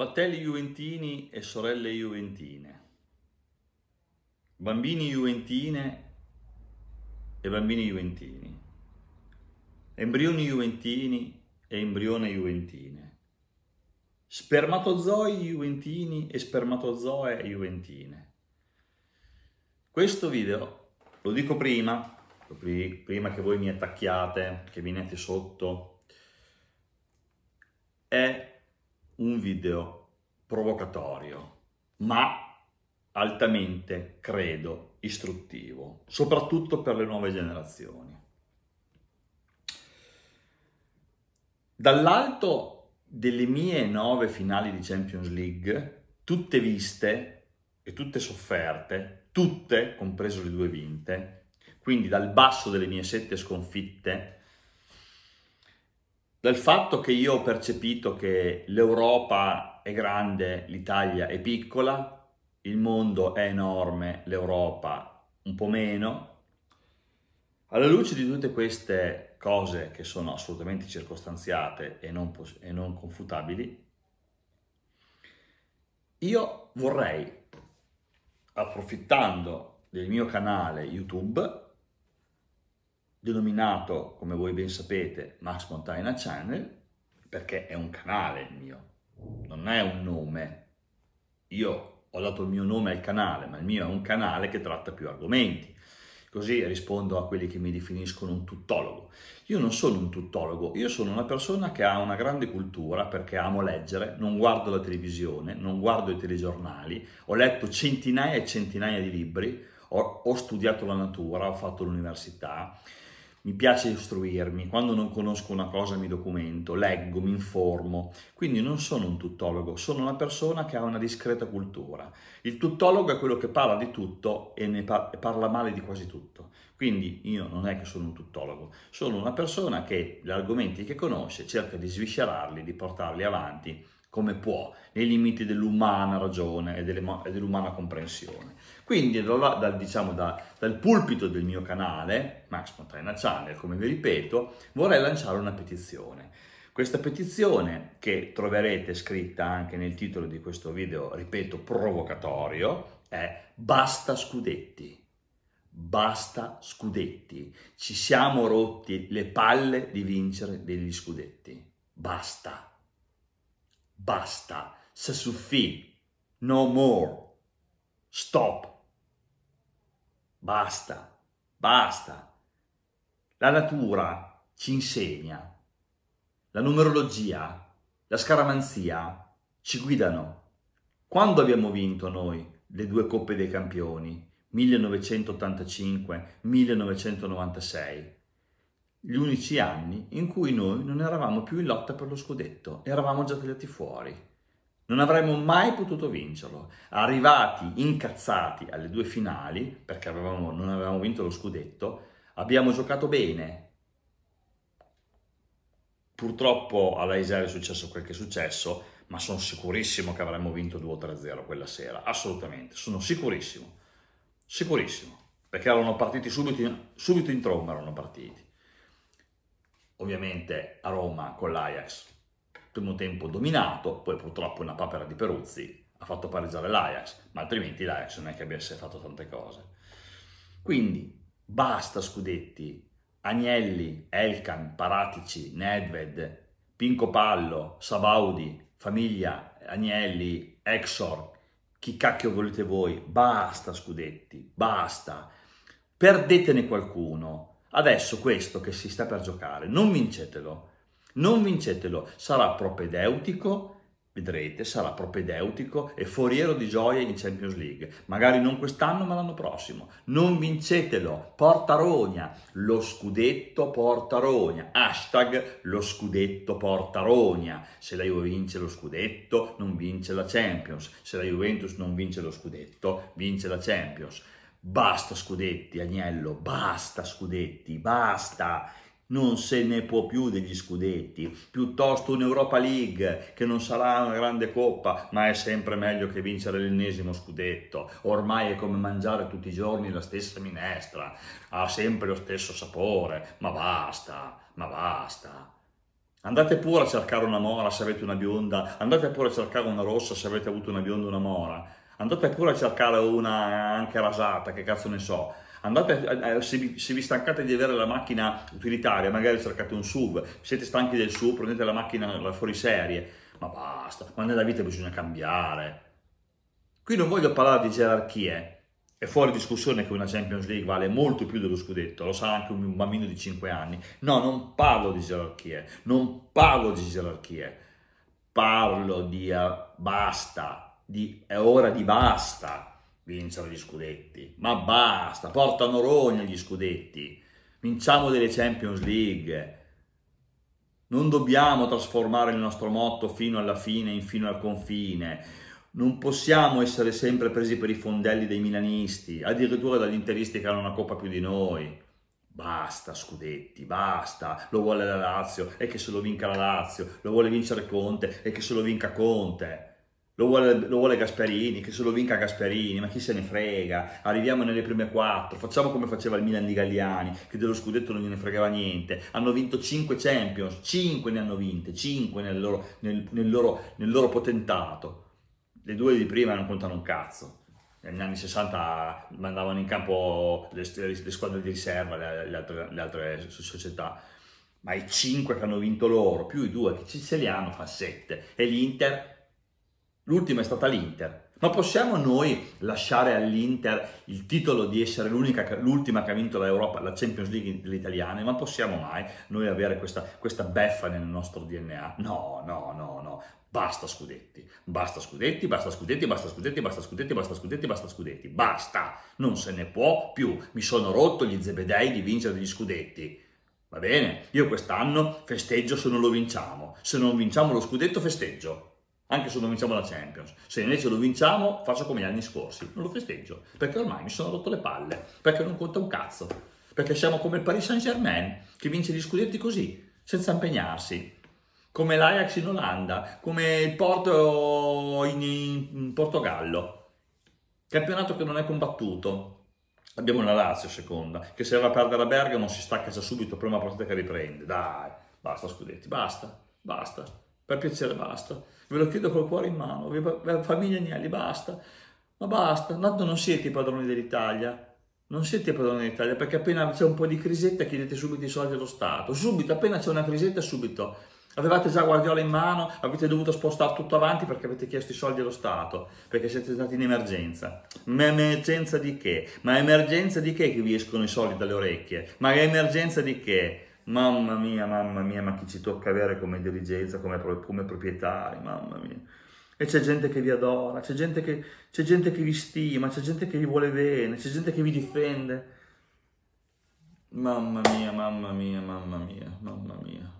Fratelli Juventini e sorelle Juventine, bambini Juventine e bambini Juventini, embrioni Juventini e embrione Juventine, spermatozoi Juventini e spermatozoe Juventine. Questo video, lo dico prima, prima che voi mi attacchiate, che venite sotto, è un video provocatorio, ma altamente, credo, istruttivo, soprattutto per le nuove generazioni. Dall'alto delle mie nove finali di Champions League, tutte viste e tutte sofferte, tutte, compreso le due vinte, quindi dal basso delle mie sette sconfitte, dal fatto che io ho percepito che l'Europa è grande, l'Italia è piccola, il mondo è enorme, l'Europa un po' meno. Alla luce di tutte queste cose che sono assolutamente circostanziate e non, poss- e non confutabili, io vorrei, approfittando del mio canale YouTube, denominato, come voi ben sapete, Max Montana Channel, perché è un canale il mio, non è un nome. Io ho dato il mio nome al canale, ma il mio è un canale che tratta più argomenti. Così rispondo a quelli che mi definiscono un tuttologo. Io non sono un tuttologo, io sono una persona che ha una grande cultura perché amo leggere, non guardo la televisione, non guardo i telegiornali, ho letto centinaia e centinaia di libri, ho, ho studiato la natura, ho fatto l'università, mi piace istruirmi, quando non conosco una cosa mi documento, leggo, mi informo, quindi non sono un tuttologo, sono una persona che ha una discreta cultura. Il tuttologo è quello che parla di tutto e ne par- parla male di quasi tutto, quindi io non è che sono un tuttologo, sono una persona che gli argomenti che conosce cerca di sviscerarli, di portarli avanti come può, nei limiti dell'umana ragione e, delle, e dell'umana comprensione. Quindi dal, dal, diciamo, da, dal pulpito del mio canale, Max Montana Channel, come vi ripeto, vorrei lanciare una petizione. Questa petizione, che troverete scritta anche nel titolo di questo video, ripeto, provocatorio, è Basta scudetti. Basta scudetti. Ci siamo rotti le palle di vincere degli scudetti. Basta. Basta. Se suffì. No more. Stop. Basta, basta. La natura ci insegna. La numerologia, la scaramanzia ci guidano. Quando abbiamo vinto noi le due Coppe dei Campioni? 1985-1996, gli unici anni in cui noi non eravamo più in lotta per lo scudetto, eravamo già tagliati fuori. Non avremmo mai potuto vincerlo. Arrivati incazzati alle due finali, perché avevamo, non avevamo vinto lo scudetto, abbiamo giocato bene. Purtroppo alla Isera è successo quel che è successo, ma sono sicurissimo che avremmo vinto 2-3-0 quella sera, assolutamente, sono sicurissimo, sicurissimo, perché erano partiti subito in, subito in tromba, erano partiti. Ovviamente a Roma con l'Ajax primo tempo dominato, poi purtroppo una papera di Peruzzi ha fatto pareggiare l'Ajax, ma altrimenti l'Ajax non è che avesse fatto tante cose. Quindi basta scudetti, Agnelli, Elkan, Paratici, Nedved, Pinco Pallo, Sabaudi, Famiglia, Agnelli, Exor, chi cacchio volete voi, basta scudetti, basta, perdetene qualcuno. Adesso questo che si sta per giocare, non vincetelo, non vincetelo, sarà propedeutico vedrete, sarà propedeutico e foriero di gioia in Champions League. Magari non quest'anno, ma l'anno prossimo. Non vincetelo, porta rogna, lo scudetto porta rogna, hashtag lo scudetto porta rogna. Se la Juve vince lo scudetto, non vince la Champions. Se la Juventus non vince lo scudetto, vince la Champions. Basta scudetti, Agnello, basta scudetti, basta non se ne può più degli scudetti, piuttosto un'Europa League che non sarà una grande coppa, ma è sempre meglio che vincere l'ennesimo scudetto. Ormai è come mangiare tutti i giorni la stessa minestra, ha sempre lo stesso sapore, ma basta, ma basta. Andate pure a cercare una mora se avete una bionda, andate pure a cercare una rossa se avete avuto una bionda o una mora andate pure a cercare una eh, anche rasata, che cazzo ne so. Andate, eh, eh, se, vi, stancate di avere la macchina utilitaria, magari cercate un SUV, siete stanchi del SUV, prendete la macchina fuori serie, ma basta, ma nella vita bisogna cambiare. Qui non voglio parlare di gerarchie, è fuori discussione che una Champions League vale molto più dello scudetto, lo sa anche un bambino di 5 anni. No, non parlo di gerarchie, non parlo di gerarchie, parlo di uh, basta, di è ora di basta vincere gli scudetti, ma basta, portano rogna gli scudetti, vinciamo delle Champions League, non dobbiamo trasformare il nostro motto fino alla fine, in fino al confine, non possiamo essere sempre presi per i fondelli dei milanisti, addirittura dagli interisti che hanno una coppa più di noi. Basta scudetti, basta, lo vuole la Lazio e che se lo vinca la Lazio, lo vuole vincere Conte e che se lo vinca Conte lo vuole, lo vuole, Gasperini, che se lo vinca Gasperini, ma chi se ne frega, arriviamo nelle prime quattro, facciamo come faceva il Milan di Galliani, che dello scudetto non gliene fregava niente, hanno vinto 5 Champions, 5 ne hanno vinte, 5 nel loro, nel, nel loro, nel loro potentato, le due di prima non contano un cazzo, negli anni 60 mandavano in campo le, le squadre di riserva, le, le, altre, le, altre, società, ma i 5 che hanno vinto loro, più i 2 che ci ce li hanno, fa 7, e l'Inter L'ultima è stata l'Inter. Ma possiamo noi lasciare all'Inter il titolo di essere l'ultima che ha vinto l'Europa, la Champions League delle italiane? Ma possiamo mai noi avere questa, questa beffa nel nostro DNA? No, no, no, no. Basta scudetti, basta scudetti, basta scudetti, basta scudetti, basta scudetti, basta scudetti, basta scudetti, basta, non se ne può più, mi sono rotto gli zebedei di vincere gli scudetti, va bene? Io quest'anno festeggio se non lo vinciamo, se non vinciamo lo scudetto festeggio, anche se non vinciamo la Champions. Se invece lo vinciamo, faccio come gli anni scorsi, non lo festeggio, perché ormai mi sono rotto le palle, perché non conta un cazzo, perché siamo come il Paris Saint-Germain, che vince gli scudetti così, senza impegnarsi, come l'Ajax in Olanda, come il Porto in, in Portogallo. Campionato che non è combattuto. Abbiamo una Lazio seconda, che se va a perdere a Bergamo si stacca già subito, prima partita che riprende. Dai, basta scudetti, basta, basta. Per piacere, basta. Ve lo chiedo col cuore in mano, famiglia Agnelli, basta. Ma basta, tanto non siete i padroni dell'Italia. Non siete i padroni dell'Italia, perché appena c'è un po' di crisetta chiedete subito i soldi allo Stato. Subito, appena c'è una crisetta, subito. Avevate già Guardiola in mano, avete dovuto spostare tutto avanti perché avete chiesto i soldi allo Stato, perché siete stati in emergenza. Ma emergenza di che? Ma emergenza di che che vi escono i soldi dalle orecchie? Ma è emergenza di che? Mamma mia, mamma mia, ma chi ci tocca avere come dirigenza, come, come proprietari, mamma mia. E c'è gente che vi adora, c'è gente che, c'è gente che vi stima, c'è gente che vi vuole bene, c'è gente che vi difende. Mamma mia, mamma mia, mamma mia, mamma mia.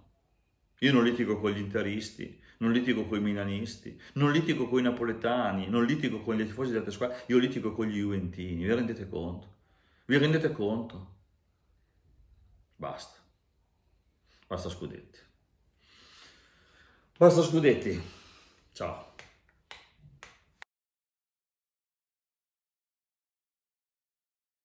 Io non litigo con gli interisti, non litigo con i milanisti, non litigo con i napoletani, non litigo con gli tifosi di altre squadre, io litigo con gli juventini, vi rendete conto? Vi rendete conto? Basta. Basta scudetti. Basta scudetti. Ciao.